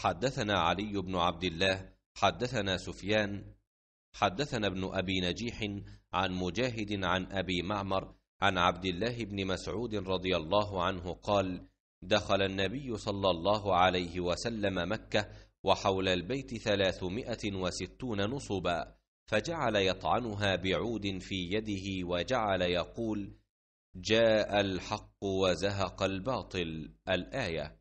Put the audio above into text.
حدثنا علي بن عبد الله حدثنا سفيان حدثنا ابن ابي نجيح عن مجاهد عن ابي معمر عن عبد الله بن مسعود رضي الله عنه قال دخل النبي صلى الله عليه وسلم مكه وحول البيت ثلاثمائه وستون نصبا فجعل يطعنها بعود في يده وجعل يقول جاء الحق وزهق الباطل الايه